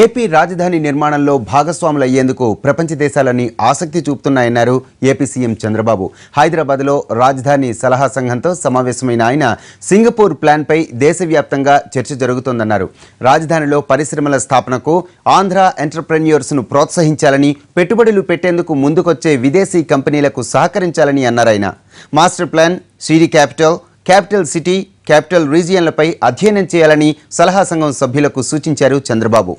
AP రాజధాని నిర్మాణంలో భాగస్వాములయ్యేందుకు ప్రపంచ దేశాలని ఆసక్తి చూపుతున్నాయన్నారు ఏపీ సీఎం చంద్రబాబు హైదరాబాద్లో రాజధాని సలహా సంఘంతో సమావేశమైన ఆయన సింగపూర్ ప్లాన్పై దేశవ్యాప్తంగా చర్చ జరుగుతోందన్నారు రాజధానిలో పరిశ్రమల స్థాపనకు ఆంధ్ర ఎంటర్ప్రెన్యూర్స్ను ప్రోత్సహించాలని పెట్టుబడులు పెట్టేందుకు ముందుకొచ్చే విదేశీ కంపెనీలకు సహకరించాలని అన్నారాయన master plan city capital capital city capital రీజియన్లపై అధ్యయనం చేయాలని సలహా సంఘం సభ్యులకు సూచించారు చంద్రబాబు